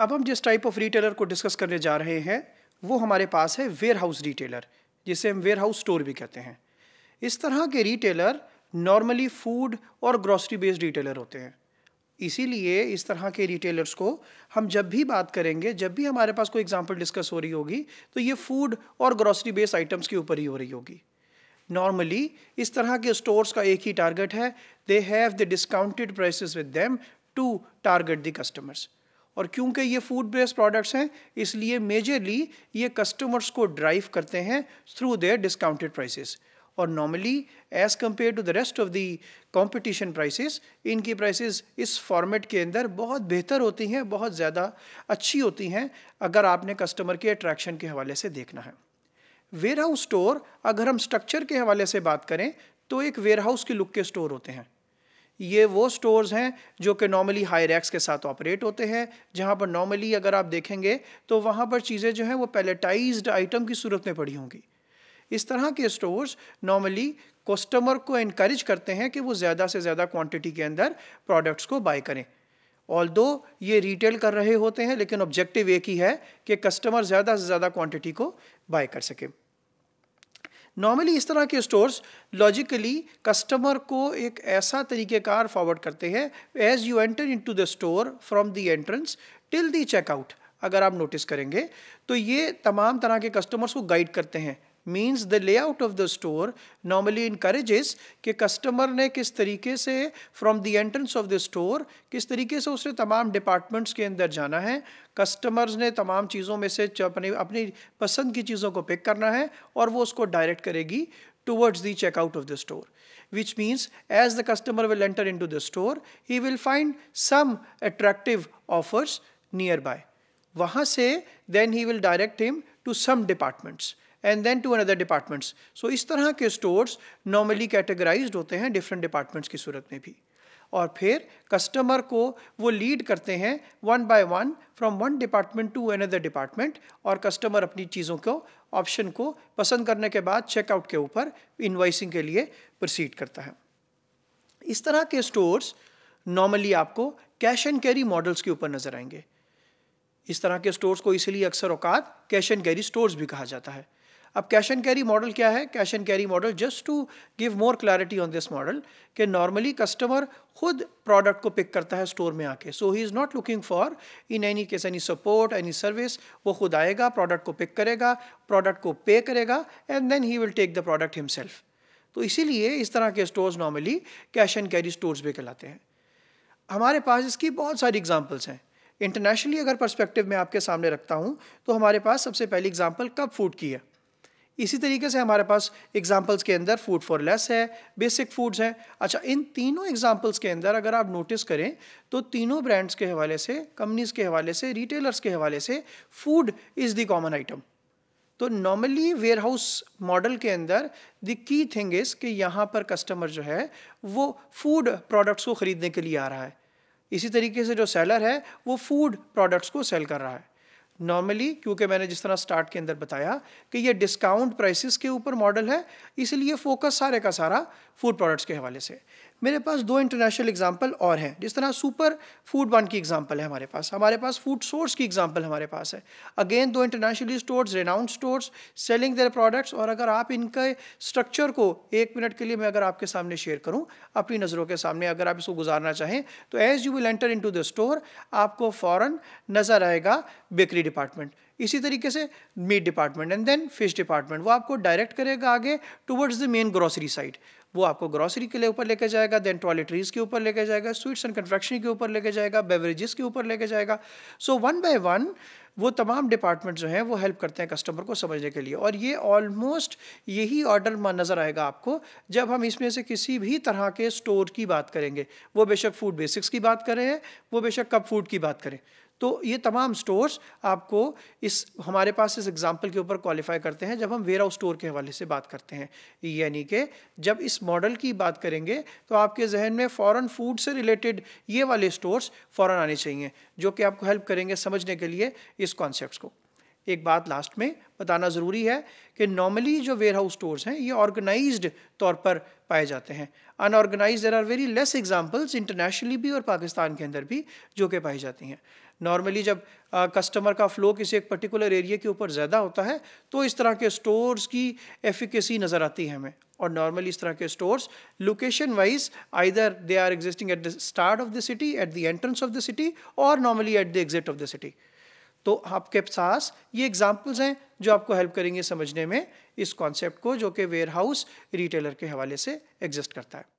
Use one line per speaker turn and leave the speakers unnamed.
अब हम जिस टाइप ऑफ रिटेलर को डिस्कस करने जा रहे हैं वो हमारे पास है वेयर हाउस रिटेलर जिसे हम वेयर हाउस स्टोर भी कहते हैं इस तरह के रिटेलर नॉर्मली फूड और ग्रॉसरी बेस्ड रिटेलर होते हैं इसीलिए इस तरह के रिटेलर्स को हम जब भी बात करेंगे जब भी हमारे पास कोई एग्जांपल डिस्कस हो रही होगी तो ये फूड और ग्रॉसरी बेस्ड आइटम्स के ऊपर ही हो रही होगी नॉर्मली इस तरह के स्टोर्स का एक ही टारगेट है they have the discounted prices with them to target the customers और क्योंकि ये फूड बेस्ड प्रोडक्ट्स हैं इसलिए मेजरली ये कस्टमर्स को ड्राइव करते हैं थ्रू देयर डिस्काउंटेड प्राइसेस और normally as compare to the rest of the competition prices इनकी प्राइसेस इस फॉर्मेट के अंदर बहुत बेहतर होती हैं बहुत ज़्यादा अच्छी होती हैं अगर आपने कस्टमर के अट्रैक्शन के हवाले से देखना है वेयर हाउस स्टोर अगर हम स्ट्रक्चर के हवाले से बात करें तो एक वेयर हाउस के लुक के स्टोर होते हैं ये वो स्टोर्स हैं जो कि नॉर्मली हाई रैक्स के साथ ऑपरेट होते हैं जहाँ पर नॉर्मली अगर आप देखेंगे तो वहाँ पर चीज़ें जो हैं वो पैलेटाइज आइटम की सूरत में पड़ी होंगी इस तरह के स्टोर्स नॉर्मली कस्टमर को इनक्रेज करते हैं कि वो ज़्यादा से ज़्यादा क्वान्टिटी के अंदर प्रोडक्ट्स को बाय करें ऑल दो ये रिटेल कर रहे होते हैं लेकिन ऑब्जेक्टिव एक ही है कि कस्टमर ज़्यादा से ज़्यादा क्वान्टिटी को बाय कर सके नॉर्मली इस तरह के स्टोर्स लॉजिकली कस्टमर को एक ऐसा तरीक़ेकार फॉरवर्ड करते हैं as you enter into the store from the entrance till the checkout अगर आप नोटिस करेंगे तो ये तमाम तरह के कस्टमर्स को गाइड करते हैं means the layout of the store normally increases कि कस्टमर ने किस तरीके से from the entrance of the store किस तरीके से उसने तमाम डिपार्टमेंट्स के अंदर जाना है कस्टमर्स ने तमाम चीज़ों में से अपने अपनी पसंद की चीज़ों को पिक करना है और वो उसको डायरेक्ट करेगी towards the checkout of the store which means as the customer will enter into the store he will find some attractive offers nearby wahan se then he will direct him to some departments and then to another departments सो इस तरह के stores normally categorise होते हैं different departments की सूरत में भी और फिर कस्टमर को वो लीड करते हैं one by one from one department to another department और कस्टमर अपनी चीज़ों को ऑप्शन को पसंद करने के बाद चेकआउट के ऊपर इन्वाइसिंग के लिए प्रोसीड करता है इस तरह के स्टोर्स नॉर्मली आपको कैश एंड कैरी मॉडल्स के ऊपर नज़र आएंगे इस तरह के स्टोर्स को इसलिए अक्सर औकात कैश एंड कैरी स्टोर्स भी कहा जाता है अब कैश एंड कैरी मॉडल क्या है cash and carry model just to give more clarity on this model कि नॉर्मली कस्टमर खुद प्रोडक्ट को पिक करता है स्टोर में आके so he is not looking for in any case any support any service वो खुद आएगा प्रोडक्ट को पिक करेगा प्रोडक्ट को पे करेगा and then he will take the product himself तो इसीलिए इस तरह के stores normally cash and carry stores भी कहलाते हैं हमारे पास इसकी बहुत सारी एग्जाम्पल्स हैं इंटरनेशनली अगर पर्सपेक्टिव मैं आपके सामने रखता हूँ तो हमारे पास सबसे पहली एग्जाम्पल कप फूड की है इसी तरीके से हमारे पास एग्जाम्पल्स के अंदर फूड फॉर लेस है बेसिक फूड्स हैं अच्छा इन तीनों एग्जाम्पल्स के अंदर अगर आप नोटिस करें तो तीनों ब्रांड्स के हवाले से कंपनीज के हवाले से रिटेलर्स के हवाले से food is the common item तो नॉर्मली वेयर हाउस मॉडल के अंदर द की थिंग इज़ कि यहाँ पर कस्टमर जो है वो फूड प्रोडक्ट्स को ख़रीदने के लिए आ रहा है इसी तरीके से जो सेलर है वो फूड प्रोडक्ट्स को सेल कर रहा है नॉर्मली क्योंकि मैंने जिस तरह स्टार्ट के अंदर बताया कि ये डिस्काउंट प्राइसेस के ऊपर मॉडल है इसलिए फोकस सारे का सारा फूड प्रोडक्ट्स के हवाले से मेरे पास दो इंटरनेशनल एग्जाम्पल और हैं जिस तरह सुपर फूड बन की एग्जाम्पल है हमारे पास हमारे पास फूड सोर्स की एग्जाम्पल हमारे पास है अगेन दो internationally stores renowned stores selling their products और अगर आप इनके स्ट्रक्चर को एक मिनट के लिए मैं अगर आपके सामने शेयर करूँ अपनी नज़रों के सामने अगर आप इसको गुजारना चाहें तो as you will enter in the store आपको फ़ौर नज़र आएगा बेकरी डिपार्टमेंट इसी तरीके से meat department and then fish department वो आपको डायरेक्ट करेगा आगे towards the main grocery site वो आपको ग्रॉसरी के लिए ऊपर लेके जाएगा देन टॉयलेटरीज के ऊपर लेके जाएगा स्वीट्स एंड कन्फेक्शनरी के ऊपर लेके जाएगा बेवरेजेस के ऊपर लेके जाएगा सो वन बाय वन वो तमाम डिपार्टमेंट जो हैं वो हेल्प करते हैं कस्टमर को समझने के लिए और ये ऑलमोस्ट यही ऑर्डर नज़र आएगा आपको जब हम इसमें से किसी भी तरह के स्टोर की बात करेंगे वो बेशक फूड बेसिक्स की बात करें वो बेशक कप फूड की बात करें तो ये तमाम स्टोर्स आपको इस हमारे पास इस एग्जाम्पल के ऊपर क्वालिफाई करते हैं जब हम वेयर हाउस स्टोर के हवाले से बात करते हैं यानी कि जब इस मॉडल की बात करेंगे तो आपके जहन में फॉरेन फूड से रिलेटेड ये वाले स्टोर्स फॉरेन आने चाहिए जो कि आपको हेल्प करेंगे समझने के लिए इस कॉन्सेप्ट को एक बात लास्ट में बताना ज़रूरी है कि नॉर्मली जो वेयर हाउस स्टोर्स हैं ये ऑर्गेनाइज तौर पर पाए जाते हैं unorganised there are very less examples internationally भी और पाकिस्तान के अंदर भी जो कि पाई जाती हैं नॉर्मली जब कस्टमर का फ़्लो किसी एक पर्टिकुलर एरिया के ऊपर ज़्यादा होता है तो इस तरह के स्टोर्स की एफिकेसी नज़र आती है हमें और नॉर्मली इस तरह के stores location wise either they are existing at the start of the city at the entrance of the city और normally at the exit of the city तो आपके पास ये एग्जाम्पल्स हैं जो आपको हेल्प करेंगे समझने में इस कॉन्सेप्ट को जो कि वेयर हाउस रिटेलर के हवाले से एग्जिस्ट करता है